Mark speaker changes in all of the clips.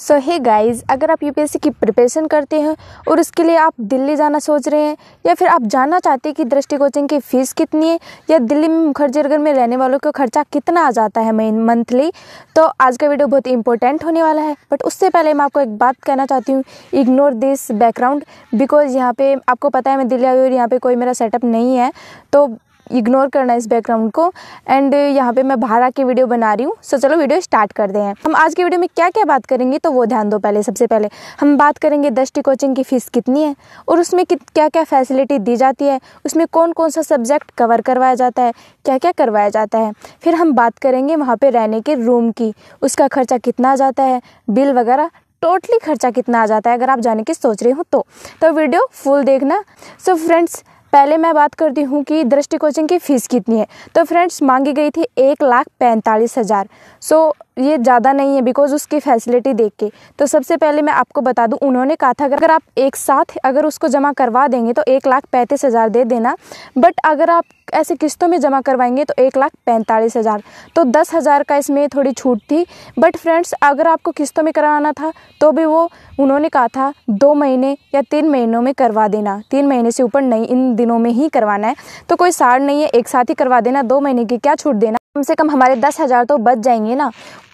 Speaker 1: सो hey guys अगर आप UPSC की प्रिपरेशन करते हैं और उसके लिए आप दिल्ली जाना सोच रहे हैं या फिर आप जानना चाहते हैं कि दृष्टि कोचिंग की फ़ीस कितनी है या दिल्ली में मुखर्जी नगर में रहने वालों का खर्चा कितना आ जाता है मेन मंथली तो आज का वीडियो बहुत इंपॉर्टेंट होने वाला है बट उससे पहले मैं आपको एक बात कहना चाहती हूँ इग्नोर दिस बैकग्राउंड बिकॉज यहाँ पर आपको पता है मैं दिल्ली आई और यहाँ पर कोई मेरा सेटअप नहीं है तो इग्नोर करना इस बैकग्राउंड को एंड uh, यहाँ पे मैं बाहर आके वीडियो बना रही हूँ सो so, चलो वीडियो स्टार्ट कर दें हम आज की वीडियो में क्या क्या बात करेंगे तो वो ध्यान दो पहले सबसे पहले हम बात करेंगे दृष्टि कोचिंग की फ़ीस कितनी है और उसमें क्या क्या फैसिलिटी दी जाती है उसमें कौन कौन सा सब्जेक्ट कवर करवाया जाता है क्या क्या करवाया जाता है फिर हम बात करेंगे वहाँ पर रहने के रूम की उसका खर्चा कितना आ जाता है बिल वगैरह टोटली खर्चा कितना आ जाता है अगर आप जाने की सोच रहे हो तो तो वीडियो फुल देखना सो so फ्रेंड्स पहले मैं बात करती हूँ कि दृष्टि कोचिंग की फ़ीस कितनी है तो फ्रेंड्स मांगी गई थी एक लाख पैंतालीस हज़ार सो ये ज़्यादा नहीं है बिकॉज उसकी फैसिलिटी देख के तो सबसे पहले मैं आपको बता दूँ उन्होंने कहा था अगर आप एक साथ अगर उसको जमा करवा देंगे तो एक लाख पैंतीस हज़ार दे देना बट अगर आप ऐसे किस्तों में जमा करवाएंगे तो एक लाख पैंतालीस हज़ार तो दस हज़ार का इसमें थोड़ी छूट थी बट फ्रेंड्स अगर आपको किस्तों में करवाना था तो भी वो उन्होंने कहा था दो महीने या तीन महीनों में करवा देना तीन महीने से ऊपर नहीं इन दिनों में ही करवाना है तो कोई सार नहीं है एक साथ ही करवा देना दो महीने की क्या छूट देना कम से कम हमारे दस हज़ार तो बच जाएंगे ना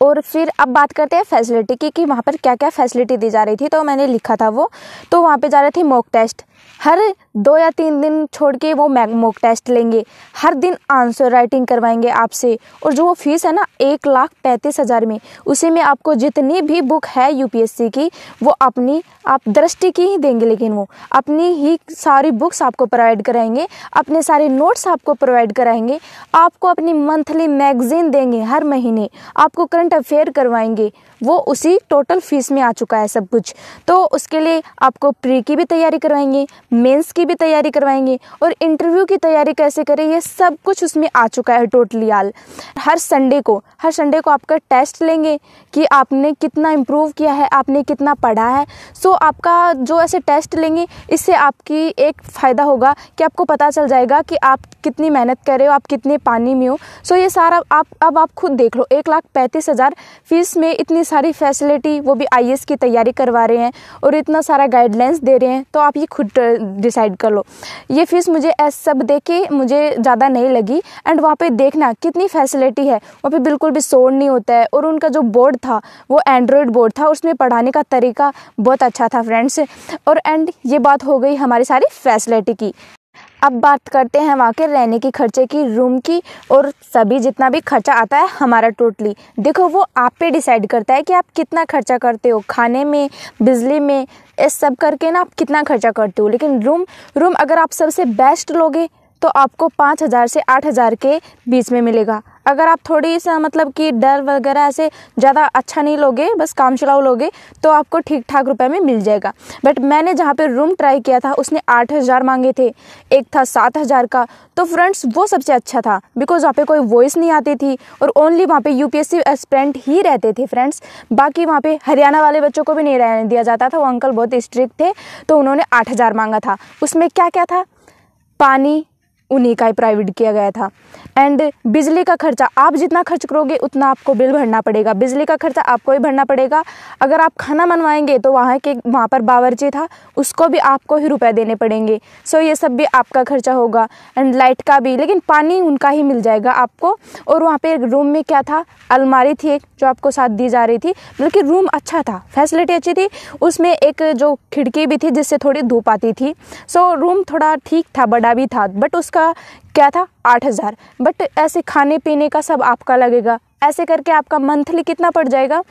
Speaker 1: और फिर अब बात करते हैं फैसिलिटी की कि वहाँ पर क्या क्या फैसिलिटी दी जा रही थी तो मैंने लिखा था वो तो वहाँ पर जा रहे थे मॉक टेस्ट हर दो या तीन दिन छोड़ के वो मोक टेस्ट लेंगे हर दिन आंसर राइटिंग करवाएंगे आपसे और जो वो फीस है ना एक लाख पैंतीस हज़ार में उसी में आपको जितनी भी बुक है यूपीएससी की वो अपनी आप दृष्टि की ही देंगे लेकिन वो अपनी ही सारी बुक्स आपको प्रोवाइड कराएंगे अपने सारे नोट्स आपको प्रोवाइड कराएंगे आपको अपनी मंथली मैगजीन देंगे हर महीने आपको करंट अफेयर करवाएंगे वो उसी टोटल फीस में आ चुका है सब कुछ तो उसके लिए आपको प्री की भी तैयारी करवाएंगे मेंस की की भी तैयारी करवाएंगे और इंटरव्यू की तैयारी कैसे करें ये सब कुछ उसमें आ चुका है टोटली आल हर संडे को हर संडे को आपका टेस्ट लेंगे कि आपने कितना इम्प्रूव किया है आपने कितना पढ़ा है सो आपका जो ऐसे टेस्ट लेंगे इससे आपकी एक फ़ायदा होगा कि आपको पता चल जाएगा कि आप कितनी मेहनत कर रहे हो आप कितने पानी में हो सो ये सारा आप अब आप खुद देख लो एक लाख पैंतीस हज़ार फीस में इतनी सारी फैसिलिटी वो भी आई की तैयारी करवा रहे हैं और इतना सारा गाइडलाइंस दे रहे हैं तो आप ये खुद डिसाइड uh, कर लो ये फ़ीस मुझे ऐसा सब दे के मुझे ज़्यादा नहीं लगी एंड वहाँ पर देखना कितनी फैसिलिटी है वहाँ पर बिल्कुल भी शोर नहीं होता है और उनका जो बोर्ड था वो एंड्रॉयड बोर्ड था उसमें पढ़ाने का तरीका बहुत अच्छा था फ्रेंड्स और एंड ये बात हो गई हमारी सारी फैसिलिटी की अब बात करते हैं वहाँ के रहने की खर्चे की रूम की और सभी जितना भी खर्चा आता है हमारा टोटली देखो वो आप पे डिसाइड करता है कि आप कितना खर्चा करते हो खाने में बिजली में इस सब करके ना आप कितना खर्चा करते हो लेकिन रूम रूम अगर आप सबसे बेस्ट लोगे तो आपको पाँच हज़ार से आठ हज़ार के बीच में मिलेगा अगर आप थोड़ी सा मतलब कि डर वगैरह ऐसे ज़्यादा अच्छा नहीं लोगे बस काम चलाओ लोगे तो आपको ठीक ठाक रुपए में मिल जाएगा बट मैंने जहाँ पे रूम ट्राई किया था उसने आठ हज़ार मांगे थे एक था सात हज़ार का तो फ्रेंड्स वो सबसे अच्छा था बिकॉज वहाँ पे कोई वॉइस नहीं आती थी और ओनली वहाँ पे यू पी ही रहते थे फ्रेंड्स बाकी वहाँ पे हरियाणा वाले बच्चों को भी नहीं रहने दिया जाता था वो अंकल बहुत स्ट्रिक्ट थे तो उन्होंने आठ मांगा था उसमें क्या क्या था पानी उन्हीं का ही प्राइवेट किया गया था एंड बिजली का खर्चा आप जितना खर्च करोगे उतना आपको बिल भरना पड़ेगा बिजली का खर्चा आपको ही भरना पड़ेगा अगर आप खाना मनवाएंगे तो वहाँ के वहाँ पर बावरची था उसको भी आपको ही रुपए देने पड़ेंगे सो ये सब भी आपका खर्चा होगा एंड लाइट का भी लेकिन पानी उनका ही मिल जाएगा आपको और वहाँ पर रूम में क्या था अलमारी थी एक जो आपको साथ दी जा रही थी बल्कि रूम अच्छा था फैसिलिटी अच्छी थी उसमें एक जो खिड़की भी थी जिससे थोड़ी धूप आती थी सो रूम थोड़ा ठीक था बड़ा भी था बट उसका आपका क्या था आठ हज़ार बट ऐसे खाने पीने का सब आपका लगेगा ऐसे करके आपका मंथली कितना पड़ जाएगा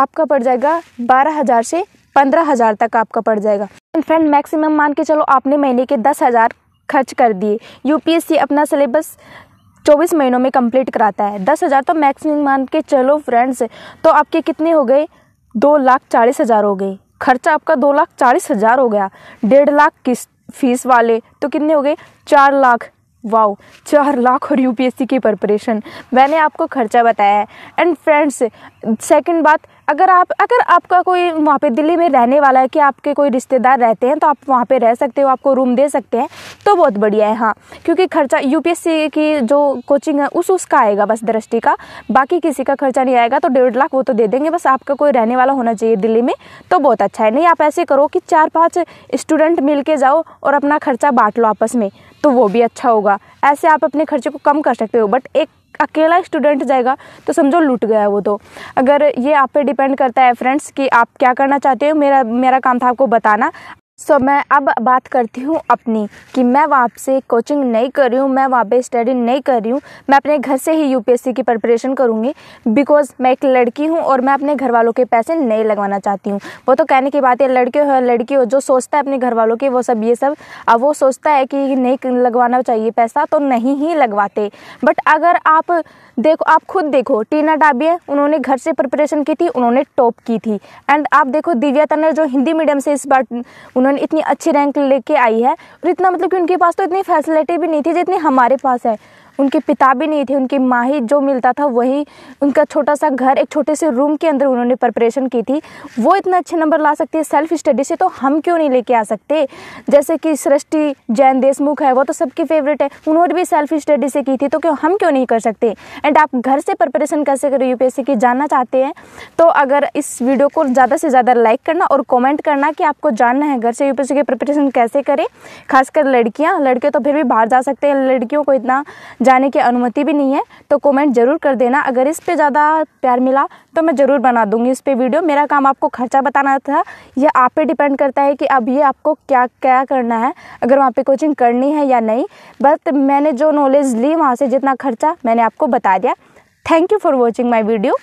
Speaker 1: आपका पड़ जाएगा बारह हज़ार से पंद्रह हज़ार तक आपका पड़ जाएगा एंड फ्रेंड मैक्सिमम मान के चलो आपने महीने के दस हज़ार खर्च कर दिए यूपीएससी अपना सिलेबस चौबीस महीनों में कंप्लीट कराता है दस हज़ार तो मैक्सिमम मान के चलो फ्रेंड्स तो आपके कितने हो गए दो लाख चालीस हज़ार हो गए खर्चा आपका दो लाख चालीस हज़ार हो गया डेढ़ लाख किस्त फीस वाले तो कितने हो गए चार लाख वाओ चार लाख और यूपीएससी की प्रिपरेशन मैंने आपको खर्चा बताया है एंड फ्रेंड्स सेकंड बात अगर आप अगर आपका कोई वहाँ पे दिल्ली में रहने वाला है कि आपके कोई रिश्तेदार रहते हैं तो आप वहाँ पे रह सकते हो आपको रूम दे सकते हैं तो बहुत बढ़िया है हाँ क्योंकि खर्चा यूपीएससी की जो कोचिंग है उस उसका आएगा बस दृष्टि का बाकी किसी का खर्चा नहीं आएगा तो डेढ़ लाख वो तो दे देंगे बस आपका कोई रहने वाला होना चाहिए दिल्ली में तो बहुत अच्छा है नहीं आप ऐसे करो कि चार पाँच स्टूडेंट मिल के जाओ और अपना खर्चा बांट लो आपस में तो वो भी अच्छा होगा ऐसे आप अपने खर्चे को कम कर सकते हो बट एक अकेला स्टूडेंट जाएगा तो समझो लूट गया वो तो अगर ये आप पे डिपेंड करता है फ्रेंड्स कि आप क्या करना चाहते हो मेरा मेरा काम था आपको बताना सो so, मैं अब बात करती हूँ अपनी कि मैं वहाँ से कोचिंग नहीं कर रही हूँ मैं वहाँ पे स्टडी नहीं कर रही हूँ मैं अपने घर से ही यूपीएससी की प्रिपरेशन करूँगी बिकॉज मैं एक लड़की हूँ और मैं अपने घर वालों के पैसे नहीं लगवाना चाहती हूँ वो तो कहने की बात है लड़के हो लड़की हो जो सोचता है अपने घर वालों की वो सब ये सब अब वो सोचता है कि नहीं लगवाना चाहिए पैसा तो नहीं ही लगवाते बट अगर आप देखो आप खुद देखो टीना डाबिया उन्होंने घर से प्रिपरेशन की थी उन्होंने टॉप की थी एंड आप देखो दिव्या तनर जो हिंदी मीडियम से इस बार उन्होंने उन्होंने इतनी अच्छी रैंक लेके आई है और इतना मतलब कि उनके पास तो इतनी फैसिलिटी भी नहीं थी जितनी हमारे पास है उनके पिता भी नहीं थे उनकी माँ ही जो मिलता था वही उनका छोटा सा घर एक छोटे से रूम के अंदर उन्होंने प्रिपरेशन की थी वो इतना अच्छे नंबर ला सकती है सेल्फ स्टडी से तो हम क्यों नहीं लेके आ सकते जैसे कि सृष्टि जैन देशमुख है वो तो सबकी फेवरेट है उन्होंने भी सेल्फ स्टडी से की थी तो क्यों हम क्यों नहीं कर सकते एंड आप घर से प्रिपरेशन कैसे करें यूपीएससी की जानना चाहते हैं तो अगर इस वीडियो को ज़्यादा से ज़्यादा लाइक करना और कॉमेंट करना कि आपको जानना है घर से यूपीएससी की प्रिपरेशन कैसे करें खासकर लड़कियाँ लड़के तो फिर भी बाहर जा सकते हैं लड़कियों को इतना जाने की अनुमति भी नहीं है तो कमेंट ज़रूर कर देना अगर इस पर ज़्यादा प्यार मिला तो मैं ज़रूर बना दूँगी इस पर वीडियो मेरा काम आपको खर्चा बताना था यह आप पे डिपेंड करता है कि अब ये आपको क्या क्या करना है अगर वहाँ पे कोचिंग करनी है या नहीं बट मैंने जो नॉलेज ली वहाँ से जितना खर्चा मैंने आपको बता दिया thank you for watching my video